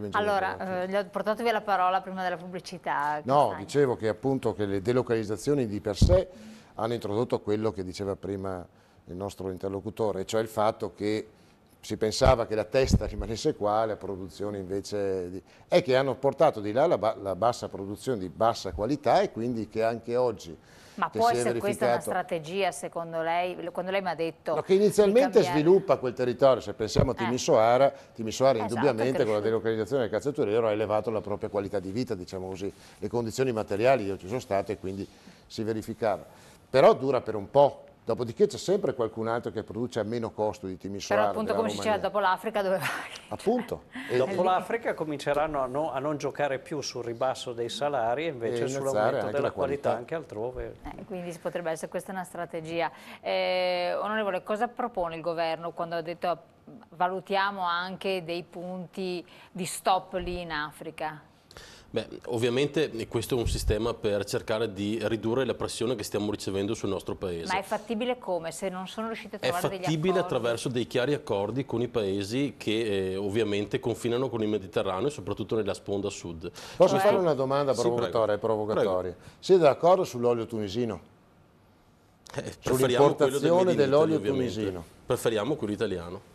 Cioè, allora, eh, gli ho portato via la parola prima della pubblicità. No, sai. dicevo che appunto che le delocalizzazioni di per sé hanno introdotto quello che diceva prima il nostro interlocutore, cioè il fatto che si pensava che la testa rimanesse qua, la produzione invece di... è che hanno portato di là la, ba la bassa produzione di bassa qualità e quindi che anche oggi ma può essere questa una strategia, secondo lei, quando lei mi ha detto... No, che inizialmente sviluppa quel territorio, se pensiamo a Timisoara, eh. Timisoara esatto, indubbiamente con la delocalizzazione del calciaturiero ha elevato la propria qualità di vita, diciamo così, le condizioni materiali, io ci sono stato e quindi si verificava. Però dura per un po', Dopodiché c'è sempre qualcun altro che produce a meno costo di Timisoara. Però appunto come si diceva, dopo l'Africa dove vai? Appunto. E dopo l'Africa cominceranno a, no, a, non giocare più sul ribasso dei salari e invece e sull'aumento della qualità. qualità. anche altrove. Eh, quindi potrebbe essere questa una strategia. Eh, onorevole, cosa propone il governo quando ha detto valutiamo anche dei punti di stop lì in Africa? Beh, ovviamente questo è un sistema per cercare di ridurre la pressione che stiamo ricevendo sul nostro Paese. Ma è fattibile come? Se non sono riusciti a trovare degli accordi? È fattibile attraverso dei chiari accordi con i Paesi che eh, ovviamente confinano con il Mediterraneo e soprattutto nella sponda sud. Posso cioè... fare una domanda provocatoria? Sì, provocatoria. Siete d'accordo sull'olio tunisino? Eh, quello dell'olio tunisino? Preferiamo quello italiano.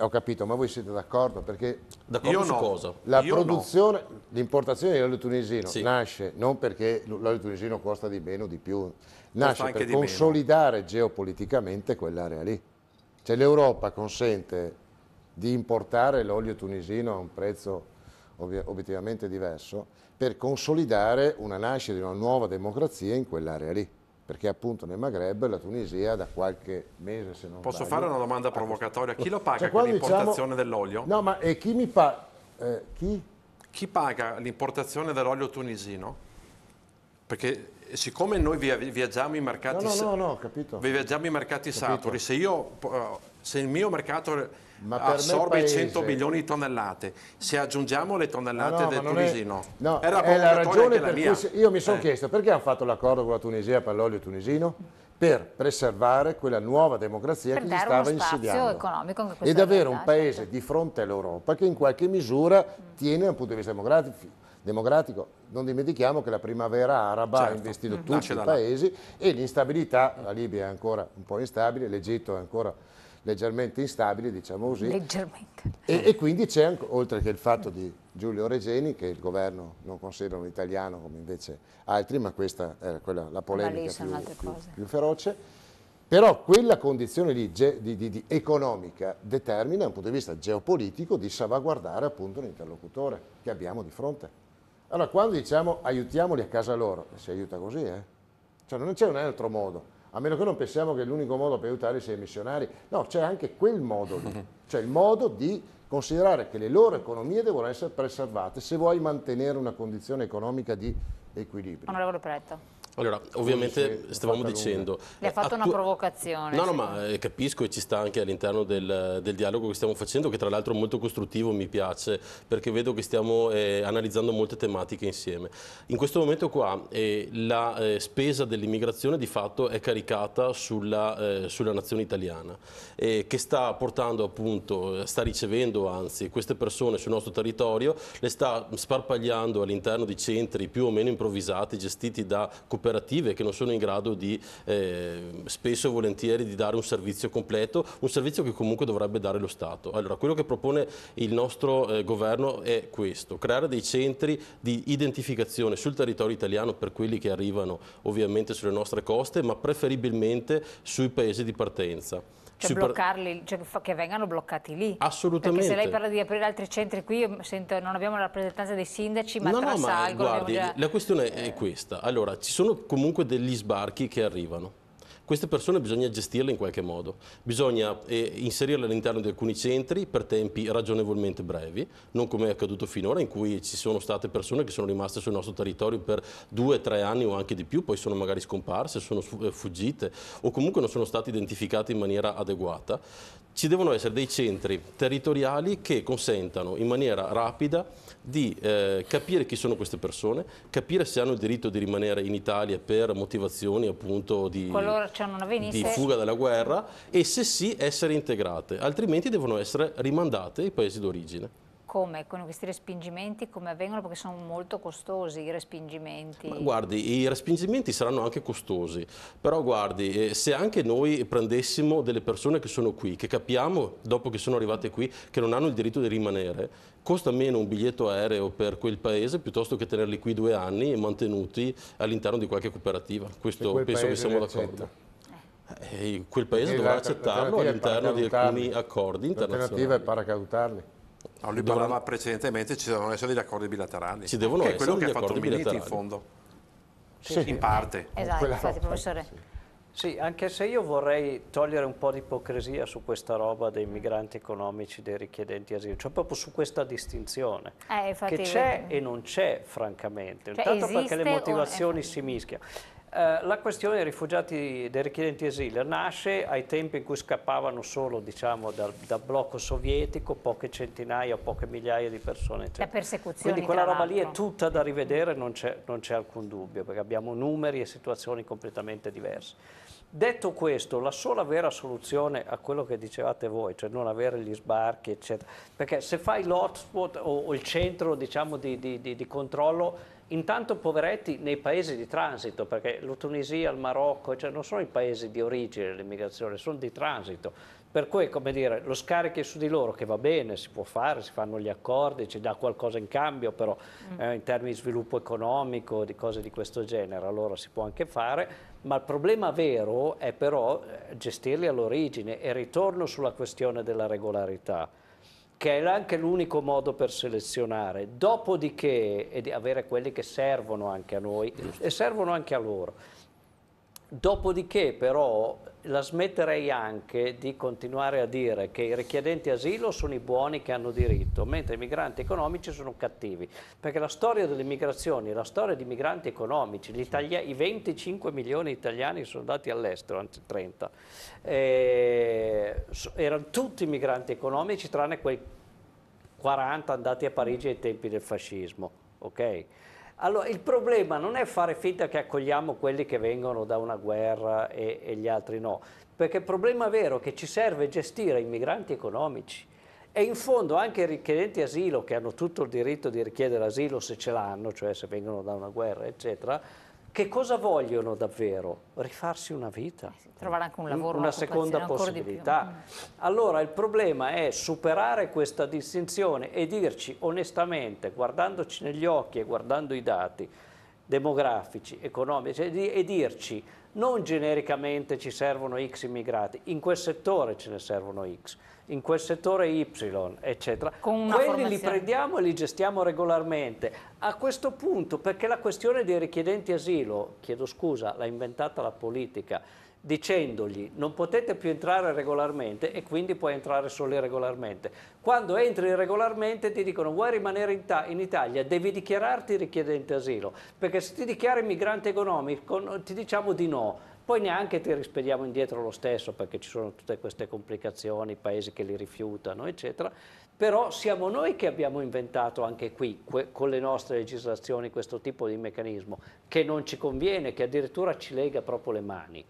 Ho capito, ma voi siete d'accordo? Perché d'accordo su no. cosa? La io produzione, no. l'importazione di olio tunisino sì. nasce non perché l'olio tunisino costa di meno o di più, nasce per consolidare meno. geopoliticamente quell'area lì. Cioè l'Europa consente di importare l'olio tunisino a un prezzo obiettivamente diverso per consolidare una nascita di una nuova democrazia in quell'area lì perché appunto nel Maghreb la Tunisia da qualche mese se non Posso vai, fare una domanda provocatoria? Chi lo paga cioè, con l'importazione diciamo, dell'olio? No, ma e chi mi paga? Eh, chi? chi? paga l'importazione dell'olio tunisino? Perché eh, siccome noi viaggiamo in mercati, no, no, no, no capito. Viaggiamo in mercati capito. saturi, se io se il mio mercato assorbe paese... 100 milioni di tonnellate, se aggiungiamo le tonnellate no, no, del tunisino, è, no, era è la ragione per la cui io mi sono eh. chiesto perché hanno fatto l'accordo con la Tunisia per l'olio tunisino per preservare quella nuova democrazia per che si stava insediando ed avere un eh, paese certo. di fronte all'Europa che in qualche misura mm. tiene dal punto di vista democratico democratico. Non dimentichiamo che la primavera araba certo. ha investito mm. tutti i paesi e l'instabilità, la Libia è ancora un po' instabile, l'Egitto è ancora leggermente instabili, diciamo così. Leggermente. E, e quindi c'è, oltre che il fatto di Giulio Regeni, che il governo non considera un italiano come invece altri, ma questa era quella, la polemica più, più, più, feroce, però quella condizione di, di, di, economica determina, da un punto di vista geopolitico, di salvaguardare appunto l'interlocutore che abbiamo di fronte. Allora, quando diciamo aiutiamoli a casa loro, si aiuta così, eh? Cioè non c'è un altro modo a meno che non pensiamo che l'unico modo per aiutare sia i missionari. No, c'è anche quel modo lì, cioè il modo di considerare che le loro economie devono essere preservate se vuoi mantenere una condizione economica di equilibrio. Onorevole Pretto. Allora, ovviamente stavamo dicendo... Le ha eh, fatto una provocazione. No, no, ma eh, capisco e ci sta anche all'interno del, del, dialogo che stiamo facendo, che tra l'altro è molto costruttivo, mi piace, perché vedo che stiamo eh, analizzando molte tematiche insieme. In questo momento qua eh, la eh, spesa dell'immigrazione di fatto è caricata sulla, eh, sulla nazione italiana, che sta portando appunto, sta ricevendo anzi queste persone sul nostro territorio, le sta sparpagliando all'interno di centri più o meno improvvisati, gestiti da cooperative cooperative che non sono in grado di eh, spesso e volentieri di dare un servizio completo, un servizio che comunque dovrebbe dare lo Stato. Allora quello che propone il nostro eh, governo è questo, creare dei centri di identificazione sul territorio italiano per quelli che arrivano ovviamente sulle nostre coste ma preferibilmente sui paesi di partenza. Cioè bloccarli, cioè che vengano bloccati lì. Assolutamente. Perché se lei parla di aprire altri centri qui, sento, non abbiamo la rappresentanza dei sindaci, ma no, tra no, ma guardi, già... la questione è questa. Allora, ci sono comunque degli sbarchi che arrivano. Queste persone bisogna gestirle in qualche modo, bisogna eh, inserirle all'interno di alcuni centri per tempi ragionevolmente brevi, non come è accaduto finora in cui ci sono state persone che sono rimaste sul nostro territorio per due, tre anni o anche di più, poi sono magari scomparse, sono eh, fuggite o comunque non sono state identificate in maniera adeguata ci devono essere dei centri territoriali che consentano in maniera rapida di eh, capire chi sono queste persone, capire se hanno il diritto di rimanere in Italia per motivazioni appunto di, di fuga dalla guerra e se sì essere integrate, altrimenti devono essere rimandate ai paesi d'origine. Come? Con questi respingimenti come avvengono? Perché sono molto costosi i respingimenti. Ma guardi, i respingimenti saranno anche costosi, però guardi, eh, se anche noi prendessimo delle persone che sono qui, che capiamo dopo che sono arrivate qui, che non hanno il diritto di rimanere, costa meno un biglietto aereo per quel paese piuttosto che tenerli qui due anni e mantenuti all'interno di qualche cooperativa. Questo penso che siamo d'accordo. Eh, quel paese dovrà accettarlo all'interno di alcuni accordi internazionali. L'alternativa è paracadutarli. No, lui dovranno... parlava precedentemente, ci devono essere degli accordi bilaterali. Ci devono che essere quello che ha fatto Minniti in fondo, sì, in parte. Esatto, infatti professore. Sì. Sì, anche se io vorrei togliere un po' di ipocrisia su questa roba dei migranti economici, dei richiedenti asilo, cioè proprio su questa distinzione eh, che c'è e non c'è francamente, cioè, tanto perché le motivazioni un... Eh. si mischiano. Eh, la questione dei rifugiati dei richiedenti esilio nasce ai tempi in cui scappavano solo diciamo, dal, dal, blocco sovietico poche centinaia, o poche migliaia di persone. Eccetera. Da persecuzioni. Quindi quella roba lì è tutta da rivedere, mm. non c'è alcun dubbio, perché abbiamo numeri e situazioni completamente diverse. Detto questo, la sola vera soluzione a quello che dicevate voi, cioè non avere gli sbarchi, eccetera, perché se fai l'hotspot o, o, il centro diciamo, di, di, di, di controllo Intanto poveretti nei paesi di transito, perché la Tunisia, il Marocco, cioè non sono i paesi di origine dell'immigrazione, sono di transito. Per cui, come dire, lo scarichi su di loro, che va bene, si può fare, si fanno gli accordi, ci dà qualcosa in cambio, però mm. eh, in termini di sviluppo economico, di cose di questo genere, allora si può anche fare, ma il problema vero è però eh, gestirli all'origine e ritorno sulla questione della regolarità che è anche l'unico modo per selezionare, dopodiché e di avere quelli che servono anche a noi e servono anche a loro. Dopodiché però la smetterei anche di continuare a dire che i richiedenti asilo sono i buoni che hanno diritto, mentre i migranti economici sono cattivi, perché la storia delle migrazioni, la storia di migranti economici, i 25 milioni di italiani sono andati all'estero, anzi 30, e eh, erano tutti migranti economici tranne quei 40 andati a Parigi ai tempi del fascismo. Okay? Allora, il problema non è fare finta che accogliamo quelli che vengono da una guerra e, e gli altri no, perché il problema vero è che ci serve gestire i migranti economici e in fondo anche i richiedenti asilo che hanno tutto il diritto di richiedere asilo se ce l'hanno, cioè se vengono da una guerra, eccetera, che cosa vogliono davvero? Rifarsi una vita. Eh trovare anche un lavoro, una seconda possibilità. Mm. Allora il problema è superare questa distinzione e dirci onestamente, guardandoci negli occhi e guardando i dati demografici, economici, e dirci non genericamente ci servono X immigrati, in quel settore ce ne servono X in quel settore Y, eccetera. Con Quelli formazione. li prendiamo e li gestiamo regolarmente. A questo punto, perché la questione dei richiedenti asilo, chiedo scusa, l'ha inventata la politica, dicendogli non potete più entrare regolarmente e quindi puoi entrare solo irregolarmente. Quando entri irregolarmente ti dicono vuoi rimanere in, in, Italia, devi dichiararti richiedente asilo, perché se ti dichiari migrante economico ti diciamo di no, poi neanche ti rispediamo indietro lo stesso perché ci sono tutte queste complicazioni, paesi che li rifiutano, eccetera. Però siamo noi che abbiamo inventato anche qui, con le nostre legislazioni, questo tipo di meccanismo che non ci conviene, che addirittura ci lega proprio le mani.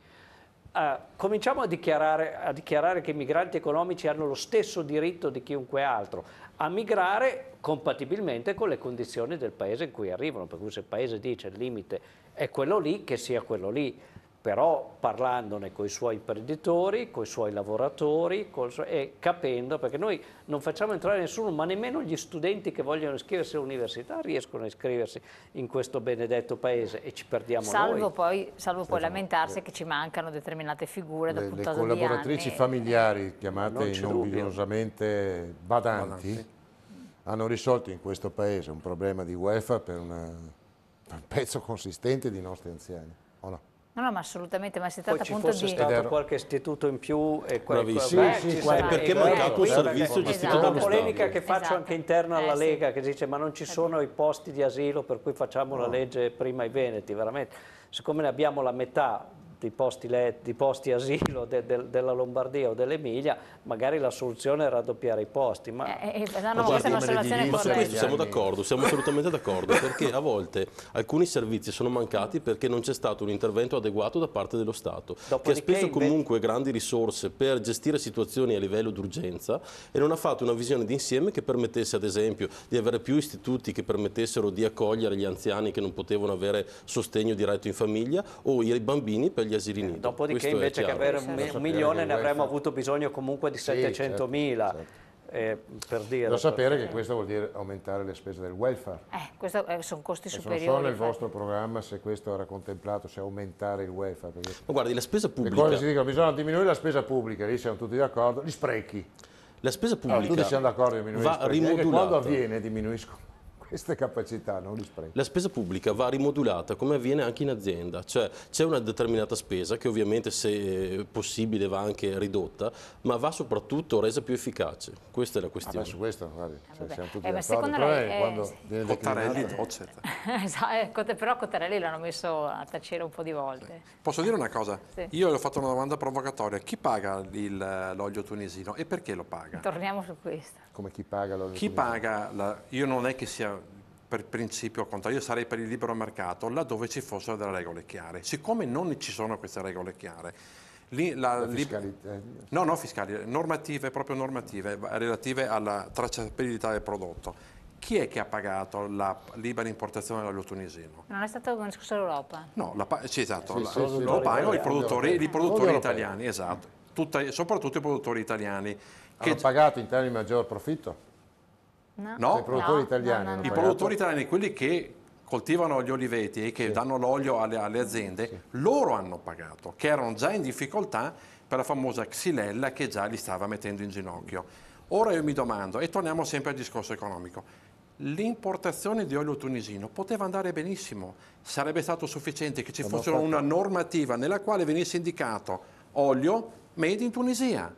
Uh, cominciamo a dichiarare, a dichiarare, che i migranti economici hanno lo stesso diritto di chiunque altro a migrare compatibilmente con le condizioni del paese in cui arrivano, per cui se il paese dice il limite è quello lì, che sia quello lì però parlandone con i suoi imprenditori, con i suoi lavoratori suo, e capendo, perché noi non facciamo entrare nessuno, ma nemmeno gli studenti che vogliono iscriversi all'università riescono a iscriversi in questo benedetto paese e ci perdiamo salvo noi. Poi, salvo poi lamentarsi eh. che ci mancano determinate figure da le, le collaboratrici familiari, chiamate innobiosamente badanti, badanti, hanno risolto in questo paese un problema di welfare per, una, per un pezzo consistente di nostri anziani, o no? No, no, ma assolutamente, ma si tratta Poi appunto di... Poi ci fosse stato qualche istituto in più e qualche... Bravissimo, beh, sì, sì, sì, perché mancato il servizio di esatto. istituto Una polemica che faccio esatto. anche interna alla eh, Lega che dice ma non ci sono i posti di asilo per cui facciamo no. la legge prima i Veneti, veramente. Siccome ne abbiamo la metà di posti, let, di posti asilo de, de, della Lombardia o dell'Emilia, magari la soluzione è raddoppiare i posti. Ma... Eh, eh, eh no, no, guardi, ma su questo siamo d'accordo, siamo assolutamente d'accordo, perché a volte alcuni servizi sono mancati perché non c'è stato un intervento adeguato da parte dello Stato, Dopodiché, che ha speso comunque grandi risorse per gestire situazioni a livello d'urgenza e non ha fatto una visione d'insieme che permettesse ad esempio di avere più istituti che permettessero di accogliere gli anziani che non potevano avere sostegno diretto in famiglia o i bambini per gli agli asili nido. Dopodiché invece che avere un, un milione ne avremmo avuto bisogno comunque di sì, 700.000. Certo, certo. Eh, per dire, da sapere perché... che questo vuol dire aumentare le spese del welfare. Eh, questo, eh, sono costi Adesso superiori. Non so nel infatti. vostro programma se questo era contemplato, se aumentare il welfare. Perché... Ma guardi, la spesa pubblica... Le cose si dicono, bisogna diminuire la spesa pubblica, lì siamo tutti d'accordo, gli sprechi. La spesa eh, pubblica allora, tutti siamo d'accordo, diminuire va rimodulata. quando avviene diminuiscono queste capacità, non li sprechi. La spesa pubblica va rimodulata come avviene anche in azienda, cioè c'è una determinata spesa che ovviamente se possibile va anche ridotta, ma va soprattutto resa più efficace, questa è la questione. Ah, beh, su questo, guardi, ah, cioè, siamo tutti eh, d'accordo, però lei, eh, è quando viene Cottarelli Docet. esatto, eh, però Cottarelli l'hanno messo a tacere un po' di volte. Sì. Posso dire una cosa? Sì. Io le ho fatto una domanda provocatoria, chi paga l'olio tunisino e perché lo paga? Torniamo su questo. Come chi paga l'olio tunisino? paga, la... io non è che sia per principio contrario, io sarei per il libero mercato, laddove ci fossero delle regole chiare. Siccome non ci sono queste regole chiare, lì la, la fiscalità, eh. no, no, fiscali, normative, proprio normative relative alla tracciabilità del prodotto. Chi è che ha pagato la libera importazione dell'olio tunisino? Non è stato una discussione l'Europa? No, la, sì, esatto, sì, sì, sì, lo pagano i produttori, i produttori italiani, esatto, tutta, soprattutto i produttori italiani. Hanno che hanno pagato in termini di maggior profitto? No. no? I produttori no. italiani. I produttori italiani, quelli che coltivano gli oliveti e che sì. danno l'olio alle, alle aziende, sì. loro hanno pagato, che erano già in difficoltà per la famosa xilella che già li stava mettendo in ginocchio. Ora io mi domando, e torniamo sempre al discorso economico, l'importazione di olio tunisino poteva andare benissimo, sarebbe stato sufficiente che ci fosse una normativa nella quale venisse indicato olio made in Tunisia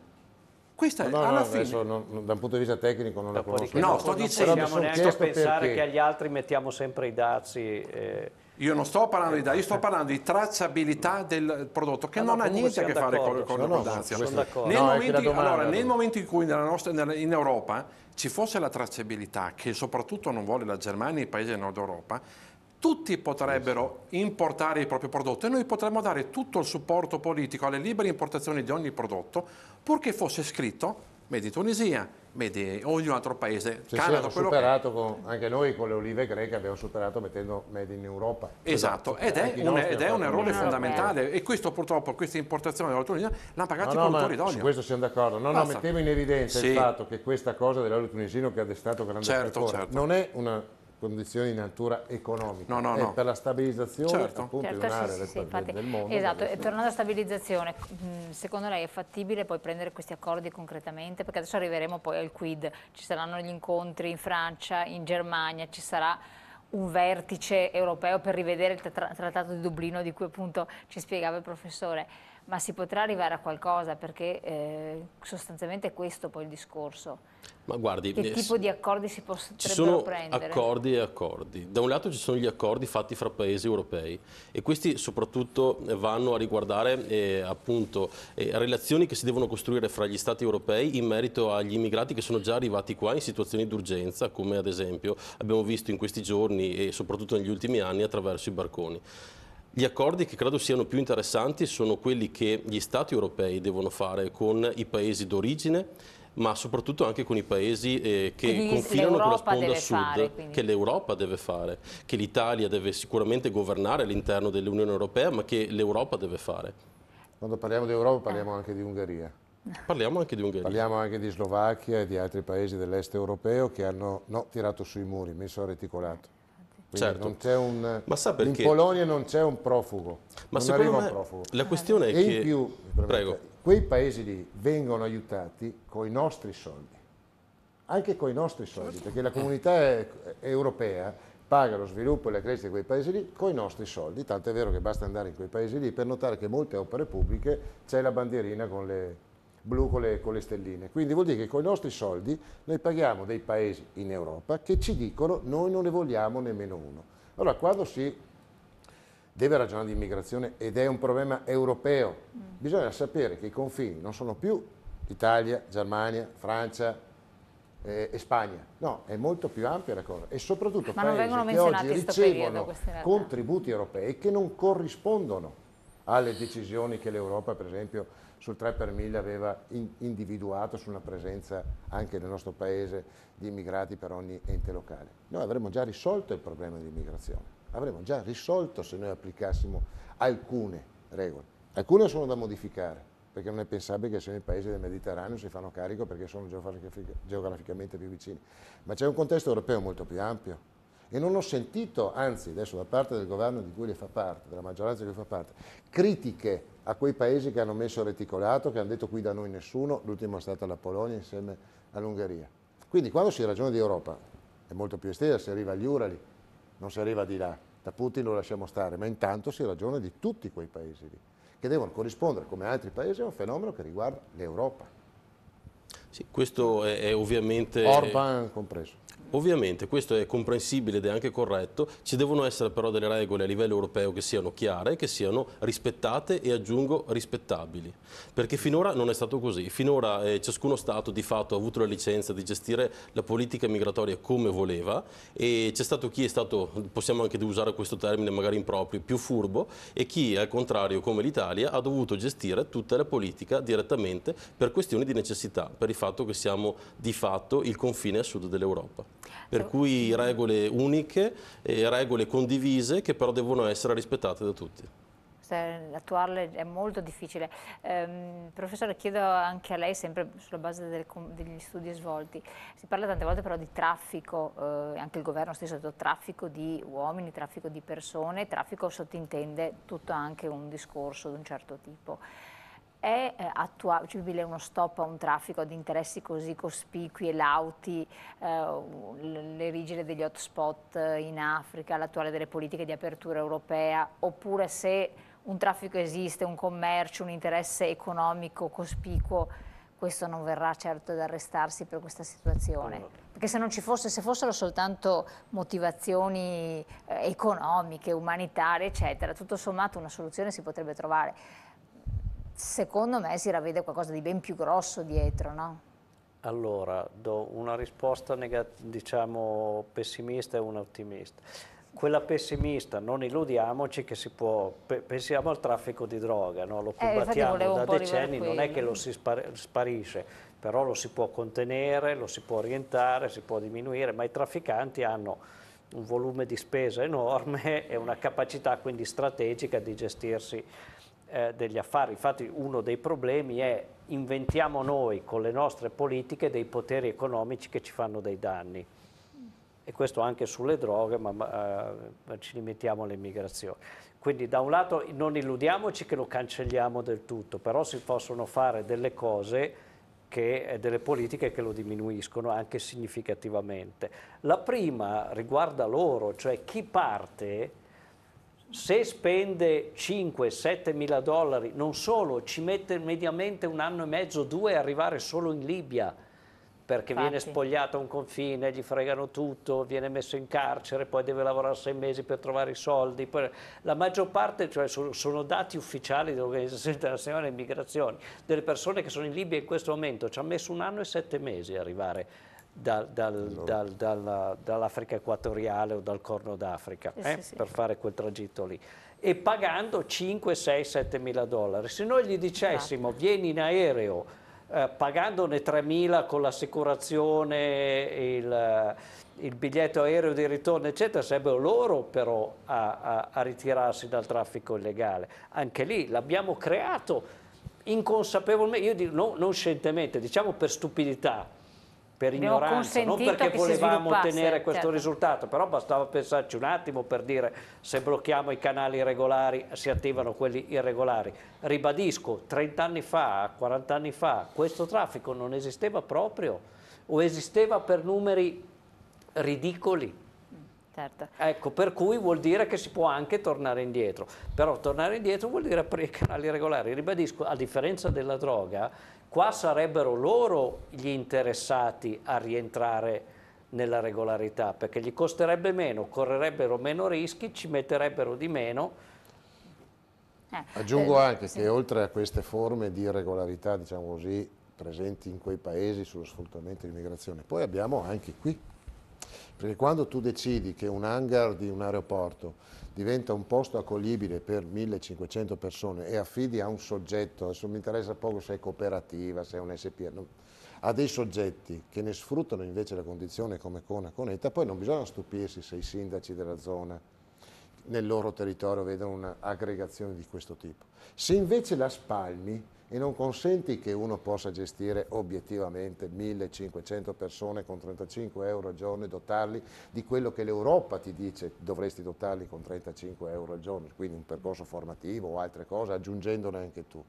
questa no, alla no, fine... Adesso, non, da un punto di vista tecnico non la conosco. No, sto dicendo... Non possiamo neanche pensare perché. che agli altri mettiamo sempre i dazi... Eh. Io non sto parlando di dazi, sto parlando di tracciabilità del prodotto, che ah, non ha niente a che fare con, con no, la costanza. No, sono sono nel, allora, nel momento in cui nostra, in Europa ci fosse la tracciabilità, che soprattutto non vuole la Germania e i paesi del nord Europa, tutti potrebbero importare il proprio prodotto e noi potremmo dare tutto il supporto politico alle libere importazioni di ogni prodotto, purché fosse scritto Medi Tunisia, Medi ogni altro paese. Cioè, Canada, superato che... con, anche noi con le olive greche abbiamo superato mettendo Medi in Europa. Esatto, cioè, ed, è un, ed è, un, errore fondamentale e questo purtroppo, questa importazione della tunisino l'hanno pagato no, i produttori no, d'olio. Su questo siamo d'accordo, no, no, mettevo in evidenza sì. il fatto che questa cosa dell'olio tunisino che ha destato grande certo, certo. non è una condizioni di natura economica no, no, no. per la stabilizzazione certo. appunto certo, di un'area sì, sì, del, del, mondo. Esatto, e tornando alla stabilizzazione, mm, secondo lei è fattibile poi prendere questi accordi concretamente? Perché adesso arriveremo poi al quid, ci saranno gli incontri in Francia, in Germania, ci sarà un vertice europeo per rivedere il trattato di Dublino di cui appunto ci spiegava il professore ma si potrà arrivare a qualcosa perché eh, sostanzialmente è questo poi il discorso. Ma guardi, che tipo di accordi si possono prendere? Ci sono prendere? accordi e accordi. Da un lato ci sono gli accordi fatti fra paesi europei e questi soprattutto vanno a riguardare eh, appunto eh, relazioni che si devono costruire fra gli stati europei in merito agli immigrati che sono già arrivati qua in situazioni d'urgenza come ad esempio abbiamo visto in questi giorni e soprattutto negli ultimi anni attraverso i barconi. Gli accordi che credo siano più interessanti sono quelli che gli Stati europei devono fare con i paesi d'origine ma soprattutto anche con i paesi eh, che Quindi confinano con la sponda sud, fare, che l'Europa deve fare, che l'Italia deve sicuramente governare all'interno dell'Unione Europea, ma che l'Europa deve fare. Quando parliamo di Europa parliamo anche di Ungheria. Parliamo anche di Ungheria. Parliamo anche di Slovacchia e di altri paesi dell'est europeo che hanno no, tirato sui muri, messo a reticolato. Certo. Un, in Polonia non c'è un profugo, Ma non arriva un profugo. La questione è e che... in più, quei paesi lì vengono aiutati con i nostri soldi, anche con i nostri soldi, certo. perché la comunità europea paga lo sviluppo e la crescita di quei paesi lì con i nostri soldi, tanto è vero che basta andare in quei paesi lì per notare che molte opere pubbliche c'è la bandierina con le blu con le, con le, stelline. Quindi vuol dire che con i nostri soldi noi paghiamo dei paesi in Europa che ci dicono noi non ne vogliamo nemmeno uno. Allora quando si deve ragionare di immigrazione ed è un problema europeo, mm. bisogna sapere che i confini non sono più Italia, Germania, Francia eh, e Spagna. No, è molto più ampia la cosa e soprattutto Ma paesi che oggi ricevono periodo, contributi europei che non corrispondono alle decisioni che l'Europa per esempio sul 3 per 1000 aveva in, individuato su una presenza anche nel nostro paese di immigrati per ogni ente locale. Noi avremmo già risolto il problema di immigrazione, avremmo già risolto se noi applicassimo alcune regole. Alcune sono da modificare, perché non è pensabile che siano i paesi del Mediterraneo si fanno carico perché sono geograficamente più vicini. Ma c'è un contesto europeo molto più ampio, e non ho sentito, anzi adesso da parte del governo di cui le fa parte, della maggioranza di cui fa parte, critiche a quei paesi che hanno messo reticolato, che hanno detto qui da noi nessuno, l'ultimo è stata la Polonia insieme all'Ungheria. Quindi quando si ragiona di Europa, è molto più estesa, si arriva agli Urali, non si arriva di là, da Putin lo lasciamo stare, ma intanto si ragiona di tutti quei paesi lì, che devono corrispondere come altri paesi a un fenomeno che riguarda l'Europa. Sì, questo è, è ovviamente... Orban compreso. Ovviamente questo è comprensibile ed è anche corretto, ci devono essere però delle regole a livello europeo che siano chiare, che siano rispettate e aggiungo rispettabili, perché finora non è stato così, finora eh, ciascuno Stato di fatto ha avuto la licenza di gestire la politica migratoria come voleva e c'è stato chi è stato, possiamo anche usare questo termine magari improprio, più furbo e chi al contrario come l'Italia ha dovuto gestire tutta la politica direttamente per questioni di necessità, per il fatto che siamo di fatto il confine a sud dell'Europa per cui mm. regole uniche e regole condivise che però devono essere rispettate da tutti attuarle è molto difficile. Eh, professore, chiedo anche a lei, sempre sulla base del, degli studi svolti, si parla tante volte però di traffico, eh, anche il governo stesso ha detto traffico di uomini, traffico di persone, traffico sottintende tutto anche un discorso di un certo tipo è eh, attuabile uno stop a un traffico di interessi così cospicui e lauti, eh, le rigide degli hotspot eh, in Africa, l'attuale delle politiche di apertura europea, oppure se un traffico esiste, un commercio, un interesse economico cospicuo, questo non verrà certo ad arrestarsi per questa situazione. Perché se, fosse, se fossero soltanto motivazioni eh, economiche, umanitarie, eccetera, tutto sommato una soluzione si potrebbe trovare secondo me si ravvede qualcosa di ben più grosso dietro, no? Allora, do una risposta diciamo pessimista e una ottimista. Quella pessimista, non illudiamoci che si può, pe pensiamo al traffico di droga, no? lo eh, combattiamo eh, da decenni, non è che lo si spar sparisce, però lo si può contenere, lo si può orientare, si può diminuire, ma i trafficanti hanno un volume di spesa enorme e una capacità quindi strategica di gestirsi eh, degli affari. Infatti uno dei problemi è inventiamo noi con le nostre politiche dei poteri economici che ci fanno dei danni. E questo anche sulle droghe, ma, ma eh, ci limitiamo all'immigrazione. Quindi da un lato non illudiamoci che lo cancelliamo del tutto, però si possono fare delle cose che, eh, delle politiche che lo diminuiscono anche significativamente. La prima riguarda loro, cioè chi parte se spende 5-7 mila dollari, non solo, ci mette mediamente un anno e mezzo, due, arrivare solo in Libia, perché Infatti. viene spogliato a un confine, gli fregano tutto, viene messo in carcere, poi deve lavorare sei mesi per trovare i soldi. La maggior parte, cioè, sono, dati ufficiali dell'Organizzazione Internazionale delle Migrazioni, delle persone che sono in Libia in questo momento, ci ha messo un anno e sette mesi ad arrivare dal, dal, dal, dalla, dall'Africa equatoriale o dal Corno d'Africa eh, eh, sì, per fare quel tragitto lì e pagando 5, 6, 7 mila dollari. Se noi gli dicessimo esatto. vieni in aereo eh, pagandone 3 mila con l'assicurazione, il, il, biglietto aereo di ritorno eccetera, sarebbero loro però a, a, a ritirarsi dal traffico illegale. Anche lì l'abbiamo creato inconsapevolmente, io dico, no, non scientemente, diciamo per stupidità per ignoranza, non perché volevamo ottenere questo certo. risultato, però bastava pensarci un attimo per dire se blocchiamo i canali regolari si attivano quelli irregolari. Ribadisco, 30 anni fa, 40 anni fa, questo traffico non esisteva proprio o esisteva per numeri ridicoli. Certo. Ecco, per cui vuol dire che si può anche tornare indietro, però tornare indietro vuol dire aprire i canali regolari. Ribadisco, a differenza della droga, qua sarebbero loro gli interessati a rientrare nella regolarità, perché gli costerebbe meno, correrebbero meno rischi, ci metterebbero di meno. Eh. Aggiungo eh, anche che oltre a queste forme di irregolarità, diciamo così, presenti in quei paesi sullo sfruttamento di immigrazione, poi abbiamo anche qui perché quando tu decidi che un hangar di un aeroporto diventa un posto accoglibile per 1500 persone e affidi a un soggetto, adesso mi interessa poco se è cooperativa, se è un SPA, no, a dei soggetti che ne sfruttano invece la condizione come Cona Coneta, poi non bisogna stupirsi se i sindaci della zona nel loro territorio vedono un'aggregazione di questo tipo. Se invece la spalmi e non consenti che uno possa gestire obiettivamente 1500 persone con 35 euro al giorno e dotarli di quello che l'Europa ti dice dovresti dotarli con 35 euro al giorno, quindi un percorso formativo o altre cose, aggiungendone anche tu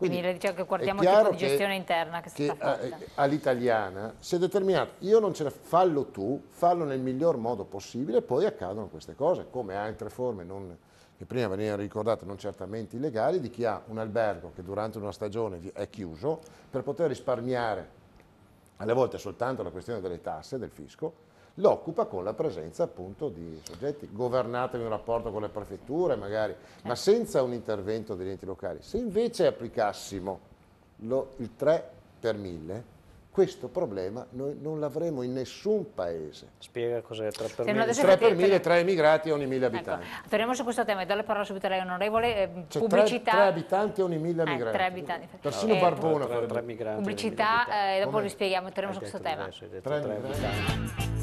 quindi, Quindi diciamo che guardiamo il tipo di gestione che, interna che, che eh, all'italiana si è determinato, io non ce ne fallo tu, fallo nel miglior modo possibile, poi accadono queste cose, come altre forme non, che prima venivano ricordate non certamente illegali, di chi ha un albergo che durante una stagione è chiuso per poter risparmiare alle volte soltanto la questione delle tasse, del fisco, lo con la presenza appunto di soggetti governati in un rapporto con le prefetture magari, ma ecco. senza un intervento degli enti locali. Se invece applicassimo lo, il 3 per 1000, questo problema noi non l'avremo in nessun paese. Spiega cos'è 3 per 1000? Cioè, 3 per 1000, 3 emigrati ogni 1000 ecco, abitanti. Ecco, torniamo su questo tema e do la parola subito a lei, onorevole. Eh, cioè, pubblicità. 3, abitanti ogni 1000 emigranti. Eh, 3 abitanti. Persino eh, Barbona. 3, 3, 3 migranti. Pubblicità, eh, dopo Come? lo spieghiamo, torniamo su questo tema. 3 abitanti.